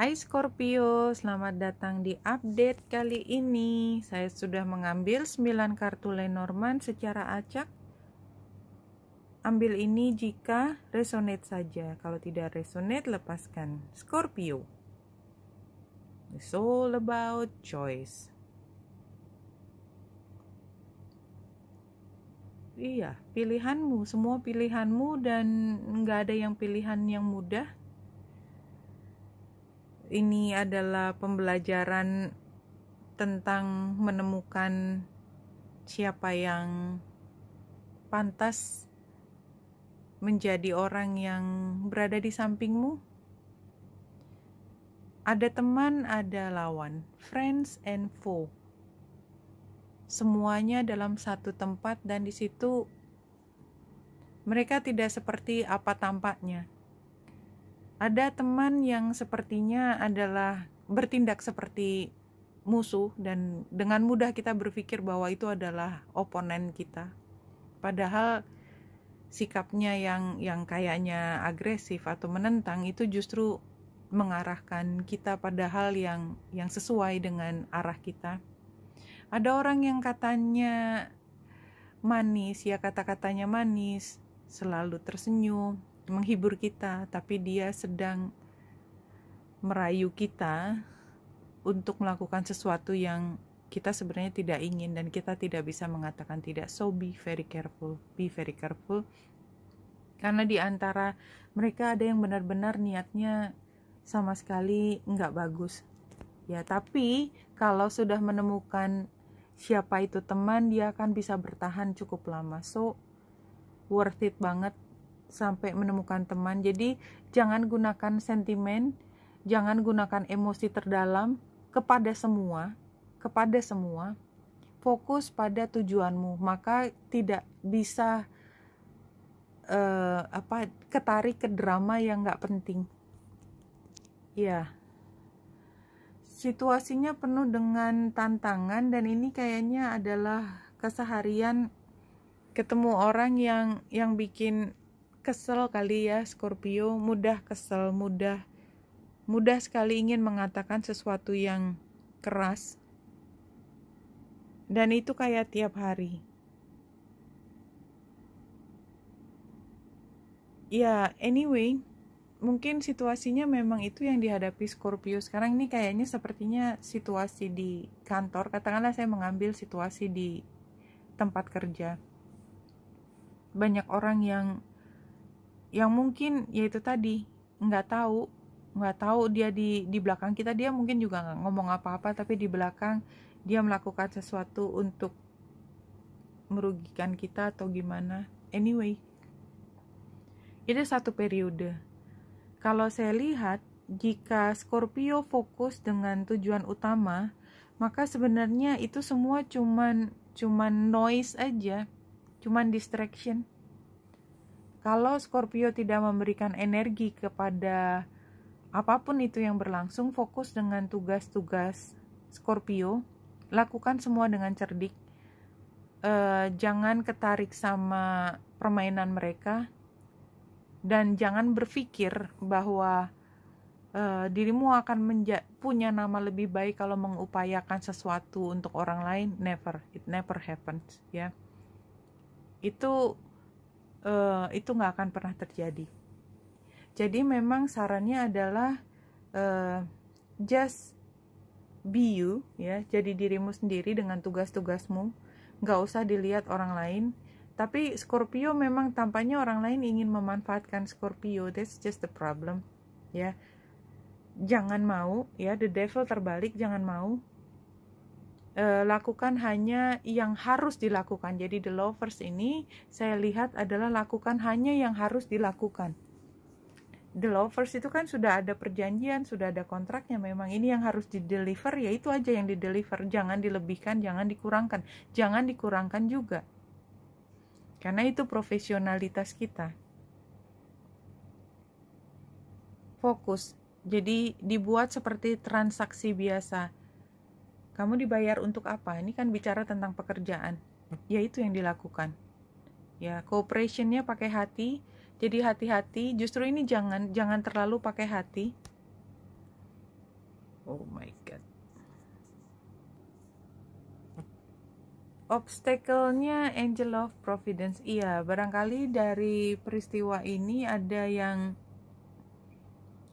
Hai Scorpio, selamat datang di update kali ini. Saya sudah mengambil 9 kartu Lenormand secara acak. Ambil ini jika resonate saja. Kalau tidak resonate, lepaskan. Scorpio. It's all about choice. Iya, pilihanmu, semua pilihanmu dan nggak ada yang pilihan yang mudah ini adalah pembelajaran tentang menemukan siapa yang pantas menjadi orang yang berada di sampingmu. Ada teman, ada lawan, friends and foe. Semuanya dalam satu tempat dan di situ mereka tidak seperti apa tampaknya. Ada teman yang sepertinya adalah bertindak seperti musuh dan dengan mudah kita berpikir bahwa itu adalah oponen kita. Padahal sikapnya yang yang kayaknya agresif atau menentang itu justru mengarahkan kita pada hal yang yang sesuai dengan arah kita. Ada orang yang katanya manis, ya kata-katanya manis, selalu tersenyum, menghibur kita, tapi dia sedang merayu kita untuk melakukan sesuatu yang kita sebenarnya tidak ingin dan kita tidak bisa mengatakan tidak. So be very careful, be very careful. Karena di antara mereka ada yang benar-benar niatnya sama sekali nggak bagus. Ya, tapi kalau sudah menemukan siapa itu teman, dia akan bisa bertahan cukup lama. So worth it banget sampai menemukan teman. Jadi jangan gunakan sentimen, jangan gunakan emosi terdalam kepada semua, kepada semua. Fokus pada tujuanmu, maka tidak bisa uh, apa ketarik ke drama yang nggak penting. Ya, situasinya penuh dengan tantangan dan ini kayaknya adalah keseharian ketemu orang yang yang bikin kesel kali ya Scorpio, mudah kesel, mudah mudah sekali ingin mengatakan sesuatu yang keras. Dan itu kayak tiap hari. Ya, anyway, mungkin situasinya memang itu yang dihadapi Scorpio sekarang ini kayaknya sepertinya situasi di kantor, katakanlah saya mengambil situasi di tempat kerja. Banyak orang yang yang mungkin yaitu tadi nggak tahu nggak tahu dia di di belakang kita dia mungkin juga nggak ngomong apa-apa tapi di belakang dia melakukan sesuatu untuk merugikan kita atau gimana anyway itu satu periode kalau saya lihat jika Scorpio fokus dengan tujuan utama maka sebenarnya itu semua cuman cuman noise aja cuman distraction kalau Scorpio tidak memberikan energi kepada apapun itu yang berlangsung, fokus dengan tugas-tugas Scorpio, lakukan semua dengan cerdik. E, jangan ketarik sama permainan mereka dan jangan berpikir bahwa e, dirimu akan punya nama lebih baik kalau mengupayakan sesuatu untuk orang lain. Never, it never happens, ya. Itu uh, itu nggak akan pernah terjadi. Jadi memang sarannya adalah uh, just be you ya, jadi dirimu sendiri dengan tugas-tugasmu, nggak usah dilihat orang lain. Tapi Scorpio memang tampaknya orang lain ingin memanfaatkan Scorpio, that's just the problem ya. Jangan mau ya, the devil terbalik jangan mau Eh, lakukan hanya yang harus dilakukan. Jadi the lovers ini saya lihat adalah lakukan hanya yang harus dilakukan. The lovers itu kan sudah ada perjanjian, sudah ada kontraknya. Memang ini yang harus dideliver ya itu aja yang dideliver. Jangan dilebihkan, jangan dikurangkan, jangan dikurangkan juga. Karena itu profesionalitas kita. Fokus. Jadi dibuat seperti transaksi biasa kamu dibayar untuk apa? Ini kan bicara tentang pekerjaan. Ya itu yang dilakukan. Ya, cooperationnya pakai hati. Jadi hati-hati. Justru ini jangan jangan terlalu pakai hati. Oh my god. obstacle-nya Angel of Providence. Iya, barangkali dari peristiwa ini ada yang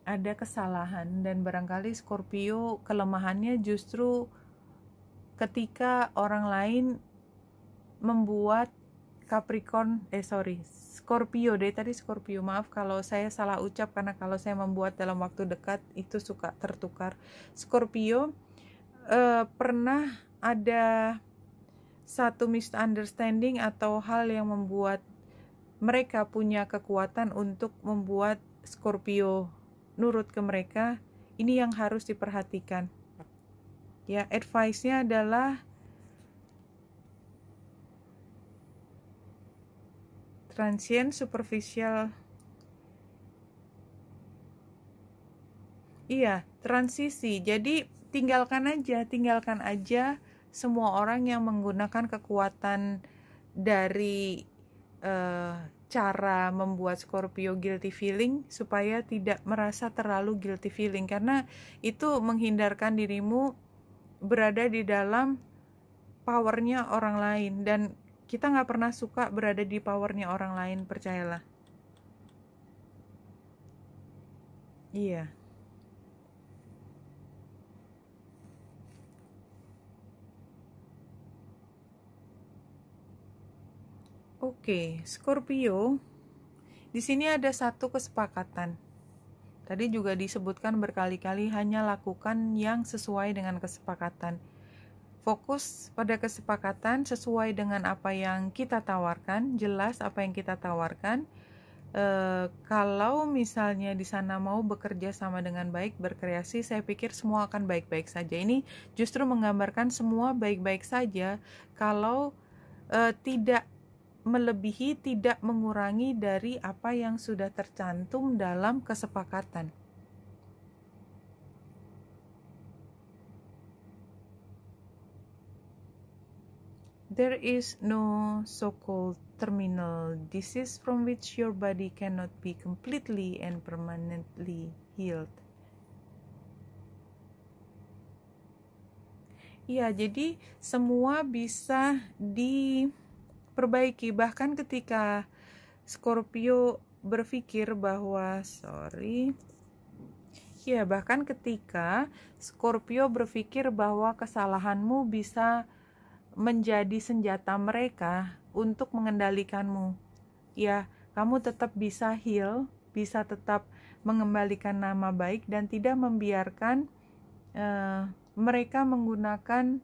ada kesalahan dan barangkali Scorpio kelemahannya justru ketika orang lain membuat Capricorn, eh sorry, Scorpio deh tadi Scorpio. Maaf kalau saya salah ucap karena kalau saya membuat dalam waktu dekat itu suka tertukar. Scorpio eh, pernah ada satu misunderstanding atau hal yang membuat mereka punya kekuatan untuk membuat Scorpio nurut ke mereka. Ini yang harus diperhatikan ya advice-nya adalah transient superficial Iya, transisi. Jadi tinggalkan aja, tinggalkan aja semua orang yang menggunakan kekuatan dari uh, cara membuat Scorpio guilty feeling supaya tidak merasa terlalu guilty feeling karena itu menghindarkan dirimu berada di dalam powernya orang lain dan kita nggak pernah suka berada di powernya orang lain percayalah iya Oke, Scorpio. Di sini ada satu kesepakatan. Tadi juga disebutkan berkali-kali hanya lakukan yang sesuai dengan kesepakatan. Fokus pada kesepakatan sesuai dengan apa yang kita tawarkan, jelas apa yang kita tawarkan. E, kalau misalnya di sana mau bekerja sama dengan baik, berkreasi, saya pikir semua akan baik-baik saja. Ini justru menggambarkan semua baik-baik saja kalau e, tidak melebihi tidak mengurangi dari apa yang sudah tercantum dalam kesepakatan. There is no so-called terminal disease from which your body cannot be completely and permanently healed. Ya, jadi semua bisa di perbaiki bahkan ketika Scorpio berpikir bahwa sorry ya bahkan ketika Scorpio berpikir bahwa kesalahanmu bisa menjadi senjata mereka untuk mengendalikanmu ya kamu tetap bisa heal bisa tetap mengembalikan nama baik dan tidak membiarkan uh, mereka menggunakan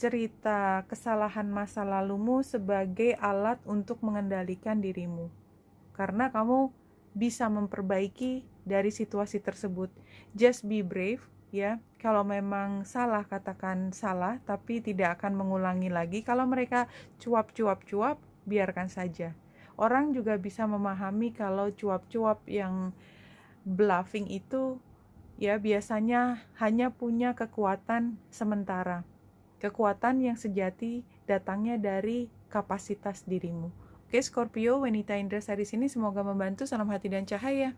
cerita kesalahan masa lalumu sebagai alat untuk mengendalikan dirimu, karena kamu bisa memperbaiki dari situasi tersebut. Just be brave, ya. Kalau memang salah, katakan salah, tapi tidak akan mengulangi lagi. Kalau mereka cuap-cuap-cuap, biarkan saja. Orang juga bisa memahami kalau cuap-cuap yang bluffing itu ya biasanya hanya punya kekuatan sementara Kekuatan yang sejati datangnya dari kapasitas dirimu. Oke, Scorpio, wanita Indra di sini semoga membantu. Salam hati dan cahaya.